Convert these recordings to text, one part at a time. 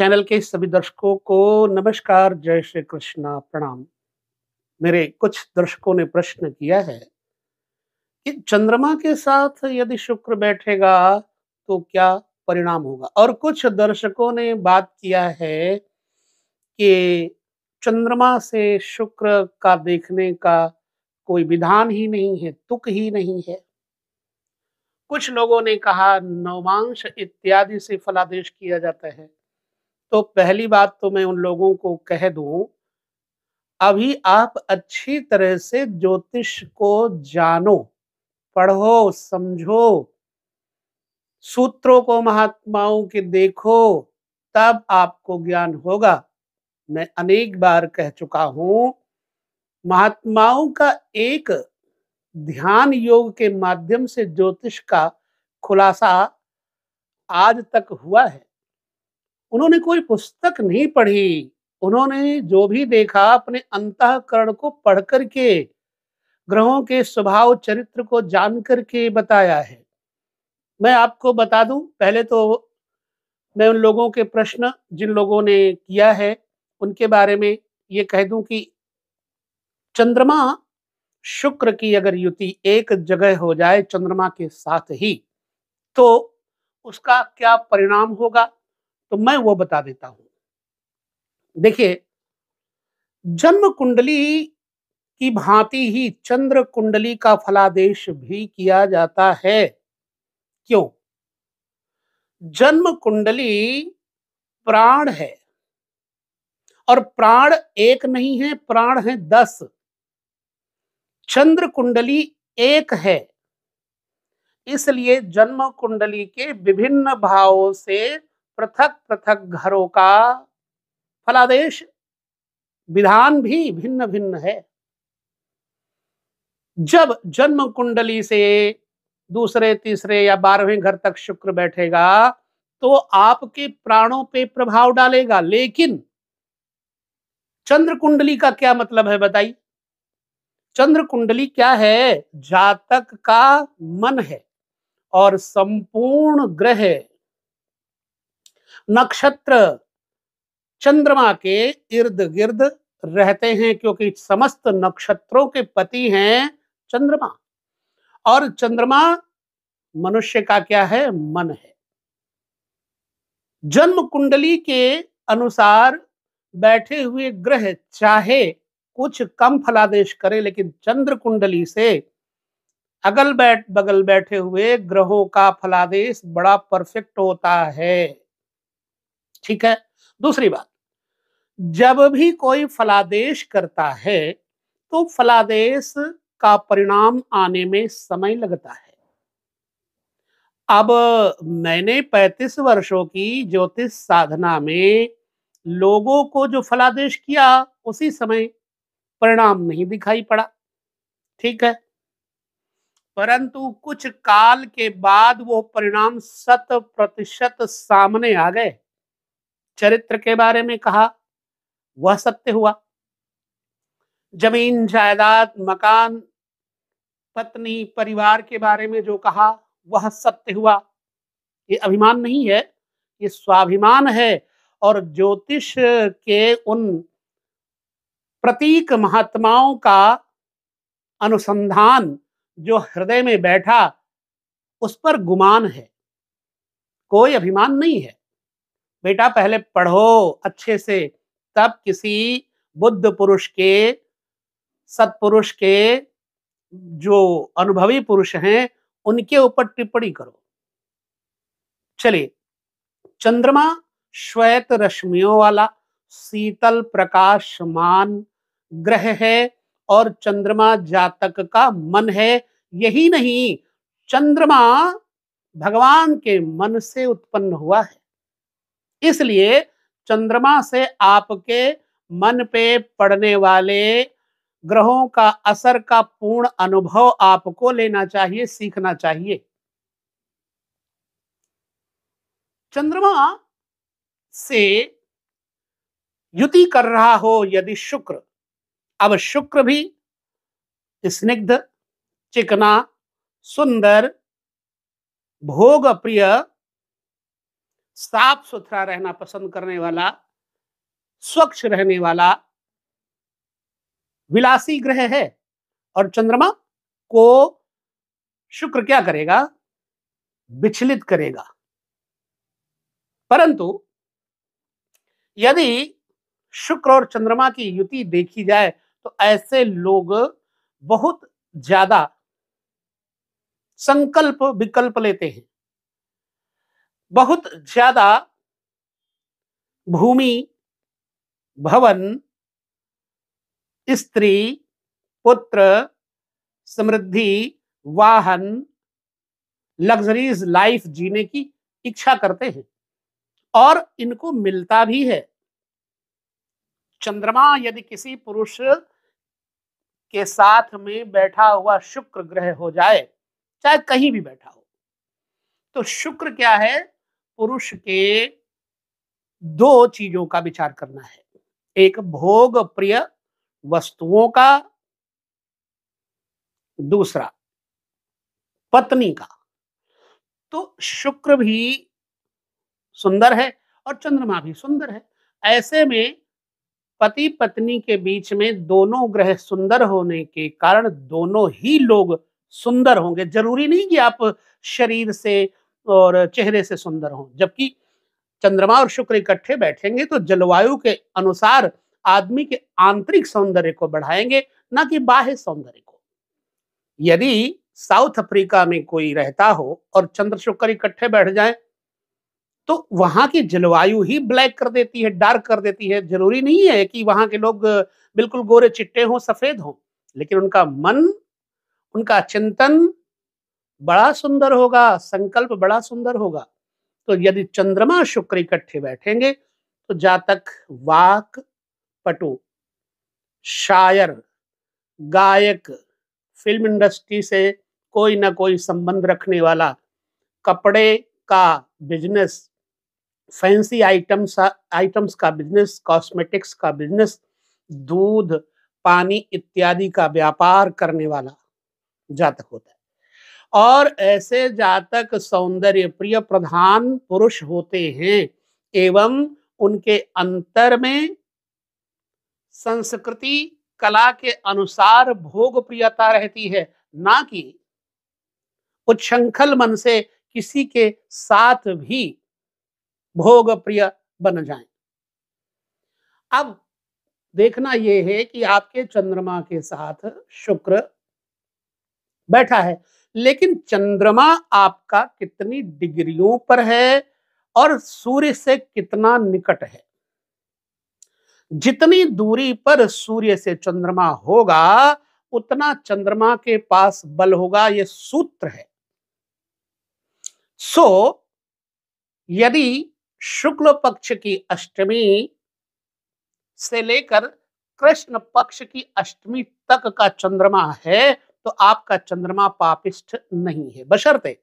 channel के सभी दर्शकों को नमस्कार जय श्री कृष्णा प्रणाम मेरे कुछ दर्शकों ने प्रश्न किया है कि चंद्रमा के साथ यदि शुक्र बैठेगा तो क्या परिणाम होगा और कुछ दर्शकों ने बात किया है कि चंद्रमा से शुक्र का देखने का कोई विधान ही नहीं है तुक ही नहीं है कुछ लोगों ने कहा नवांश इत्यादि से फलादेश किया जाता है तो पहली बात तो मैं उन लोगों को कह दूं अभी आप अच्छी तरह से ज्योतिष को जानो पढ़ो समझो सूत्रों को महात्माओं के देखो तब आपको ज्ञान होगा मैं अनेक बार कह चुका हूं महात्माओं का एक ध्यान योग के माध्यम से ज्योतिष का खुलासा आज तक हुआ है उन्होंने कोई पुस्तक नहीं पढ़ी उन्होंने जो भी देखा अपने अंतकरण को पढ़ करके ग्रहों के स्वभाव चरित्र को जान करके बताया है मैं आपको बता दूं पहले तो मैं उन लोगों के प्रश्न जिन लोगों ने किया है उनके बारे में ये कह दूं कि चंद्रमा शुक्र की अगर युति एक जगह हो जाए चंद्रमा के साथ ही तो उसका क्या परिणाम होगा तो मैं वो बता देता हूं देखिए जन्म कुंडली की भांति ही चंद्र कुंडली का फलादेश भी किया जाता है क्यों जन्म कुंडली प्राण है और प्राण एक नहीं है प्राण है दस चंद्र कुंडली एक है इसलिए जन्म कुंडली के विभिन्न भावों से पृथक पृथक घरों का फलादेश विधान भी भिन्न भिन्न है जब जन्म कुंडली से दूसरे तीसरे या बारहवें घर तक शुक्र बैठेगा तो आपके प्राणों पे प्रभाव डालेगा लेकिन चंद्र कुंडली का क्या मतलब है बताइए चंद्र कुंडली क्या है जातक का मन है और संपूर्ण ग्रह नक्षत्र चंद्रमा के इर्द गिर्द रहते हैं क्योंकि समस्त नक्षत्रों के पति हैं चंद्रमा और चंद्रमा मनुष्य का क्या है मन है जन्म कुंडली के अनुसार बैठे हुए ग्रह चाहे कुछ कम फलादेश करें लेकिन चंद्र कुंडली से अगल बैठ बगल बैठे हुए ग्रहों का फलादेश बड़ा परफेक्ट होता है ठीक है दूसरी बात जब भी कोई फलादेश करता है तो फलादेश का परिणाम आने में समय लगता है अब मैंने 35 वर्षों की ज्योतिष साधना में लोगों को जो फलादेश किया उसी समय परिणाम नहीं दिखाई पड़ा ठीक है परंतु कुछ काल के बाद वो परिणाम शत प्रतिशत सामने आ गए चरित्र के बारे में कहा वह सत्य हुआ जमीन जायदाद मकान पत्नी परिवार के बारे में जो कहा वह सत्य हुआ ये अभिमान नहीं है ये स्वाभिमान है और ज्योतिष के उन प्रतीक महात्माओं का अनुसंधान जो हृदय में बैठा उस पर गुमान है कोई अभिमान नहीं है बेटा पहले पढ़ो अच्छे से तब किसी बुद्ध पुरुष के सत्पुरुष के जो अनुभवी पुरुष हैं उनके ऊपर टिप्पणी करो चलिए चंद्रमा श्वेत रश्मियों वाला शीतल प्रकाशमान ग्रह है और चंद्रमा जातक का मन है यही नहीं चंद्रमा भगवान के मन से उत्पन्न हुआ है इसलिए चंद्रमा से आपके मन पे पड़ने वाले ग्रहों का असर का पूर्ण अनुभव आपको लेना चाहिए सीखना चाहिए चंद्रमा से युति कर रहा हो यदि शुक्र अब शुक्र भी स्निग्ध चिकना सुंदर भोग प्रिय साफ सुथरा रहना पसंद करने वाला स्वच्छ रहने वाला विलासी ग्रह है और चंद्रमा को शुक्र क्या करेगा विचलित करेगा परंतु यदि शुक्र और चंद्रमा की युति देखी जाए तो ऐसे लोग बहुत ज्यादा संकल्प विकल्प लेते हैं बहुत ज्यादा भूमि भवन स्त्री पुत्र समृद्धि वाहन लग्जरीज लाइफ जीने की इच्छा करते हैं और इनको मिलता भी है चंद्रमा यदि किसी पुरुष के साथ में बैठा हुआ शुक्र ग्रह हो जाए चाहे कहीं भी बैठा हो तो शुक्र क्या है पुरुष के दो चीजों का विचार करना है एक भोग प्रिय वस्तुओं का दूसरा पत्नी का तो शुक्र भी सुंदर है और चंद्रमा भी सुंदर है ऐसे में पति पत्नी के बीच में दोनों ग्रह सुंदर होने के कारण दोनों ही लोग सुंदर होंगे जरूरी नहीं कि आप शरीर से और चेहरे से सुंदर हों जबकि चंद्रमा और शुक्र इकट्ठे बैठेंगे तो जलवायु के अनुसार आदमी के आंतरिक सौंदर्य को बढ़ाएंगे ना कि बाह्य सौंदर्य को यदि साउथ अफ्रीका में कोई रहता हो और चंद्र शुक्र इकट्ठे बैठ जाए तो वहां की जलवायु ही ब्लैक कर देती है डार्क कर देती है जरूरी नहीं है कि वहां के लोग बिल्कुल गोरे चिट्टे हों सफेद हों लेकिन उनका मन उनका चिंतन बड़ा सुंदर होगा संकल्प बड़ा सुंदर होगा तो यदि चंद्रमा शुक्र इकट्ठे बैठेंगे तो जातक वाक पटु शायर गायक फिल्म इंडस्ट्री से कोई ना कोई संबंध रखने वाला कपड़े का बिजनेस फैंसी आइटम्स आइटम्स का बिजनेस कॉस्मेटिक्स का बिजनेस दूध पानी इत्यादि का व्यापार करने वाला जातक होता है और ऐसे जातक सौंदर्य प्रिय प्रधान पुरुष होते हैं एवं उनके अंतर में संस्कृति कला के अनुसार भोग प्रियता रहती है ना कि उच्छृंखल मन से किसी के साथ भी भोग प्रिय बन जाए अब देखना यह है कि आपके चंद्रमा के साथ शुक्र बैठा है लेकिन चंद्रमा आपका कितनी डिग्रियों पर है और सूर्य से कितना निकट है जितनी दूरी पर सूर्य से चंद्रमा होगा उतना चंद्रमा के पास बल होगा यह सूत्र है सो so, यदि शुक्ल पक्ष की अष्टमी से लेकर कृष्ण पक्ष की अष्टमी तक का चंद्रमा है तो आपका चंद्रमा पापिष्ठ नहीं है बशर्ते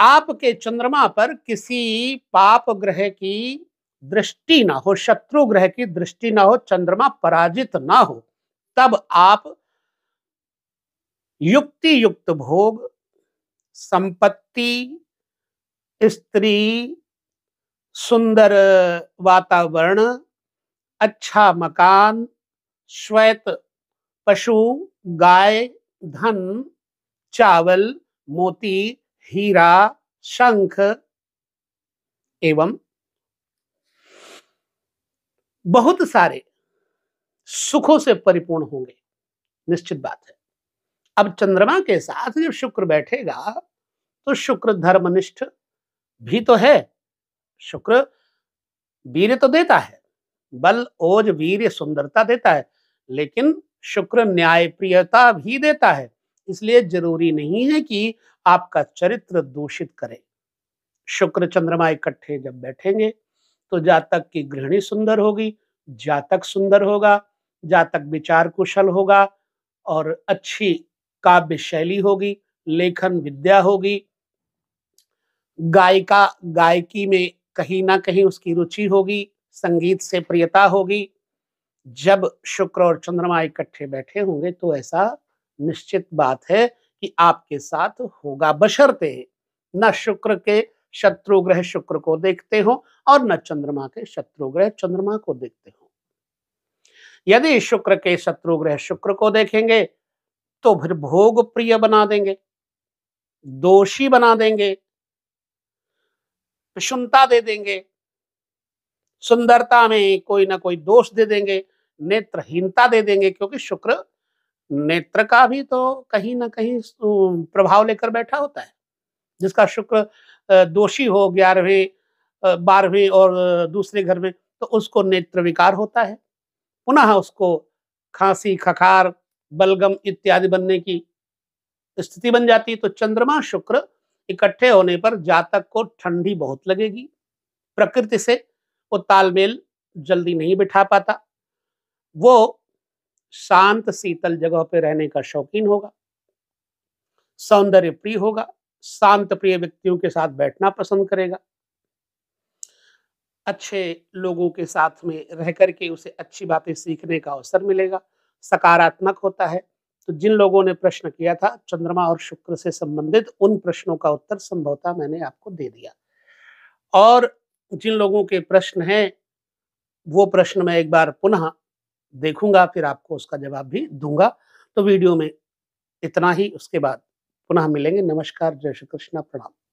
आपके चंद्रमा पर किसी पाप ग्रह की दृष्टि ना हो शत्रु ग्रह की दृष्टि ना हो चंद्रमा पराजित ना हो तब आप युक्ति युक्त भोग संपत्ति स्त्री सुंदर वातावरण अच्छा मकान श्वेत पशु गाय धन चावल मोती हीरा शंख एवं बहुत सारे सुखों से परिपूर्ण होंगे निश्चित बात है अब चंद्रमा के साथ जब शुक्र बैठेगा तो शुक्र धर्मनिष्ठ भी तो है शुक्र वीर तो देता है बल ओज वीर सुंदरता देता है लेकिन शुक्र न्याय प्रियता भी देता है इसलिए जरूरी नहीं है कि आपका चरित्र दूषित करे शुक्र चंद्रमा इकट्ठे जब बैठेंगे तो जातक की गृहिणी सुंदर होगी जातक सुंदर होगा जातक विचार कुशल होगा और अच्छी काव्य शैली होगी लेखन विद्या होगी गायिका गायकी में कहीं ना कहीं उसकी रुचि होगी संगीत से प्रियता होगी जब शुक्र और चंद्रमा इकट्ठे बैठे होंगे तो ऐसा निश्चित बात है कि आपके साथ होगा बशर्ते न शुक्र के शत्रु ग्रह शुक्र को देखते हो और न चंद्रमा के शत्रु ग्रह चंद्रमा को देखते हो यदि शुक्र के शत्रु ग्रह शुक्र को देखेंगे तो फिर भोग प्रिय बना देंगे दोषी बना देंगे विषमता दे देंगे सुंदरता में कोई ना कोई दोष दे देंगे नेत्रहीनता दे देंगे क्योंकि शुक्र नेत्र का भी तो कहीं ना कहीं प्रभाव लेकर बैठा होता है जिसका शुक्र दोषी हो ग्यारहवें बारहवें और दूसरे घर में तो उसको नेत्र विकार होता है पुनः उसको खांसी खखार बलगम इत्यादि बनने की स्थिति बन जाती है तो चंद्रमा शुक्र इकट्ठे होने पर जातक को ठंडी बहुत लगेगी प्रकृति से वो तालमेल जल्दी नहीं बिठा पाता वो शांत शीतल जगह पर रहने का शौकीन होगा सौंदर्य प्रिय होगा शांत प्रिय व्यक्तियों के साथ बैठना पसंद करेगा अच्छे लोगों के साथ में रह करके उसे अच्छी बातें सीखने का अवसर मिलेगा सकारात्मक होता है तो जिन लोगों ने प्रश्न किया था चंद्रमा और शुक्र से संबंधित उन प्रश्नों का उत्तर संभवतः मैंने आपको दे दिया और जिन लोगों के प्रश्न हैं वो प्रश्न मैं एक बार पुनः देखूंगा फिर आपको उसका जवाब भी दूंगा तो वीडियो में इतना ही उसके बाद पुनः मिलेंगे नमस्कार जय श्री कृष्ण प्रणाम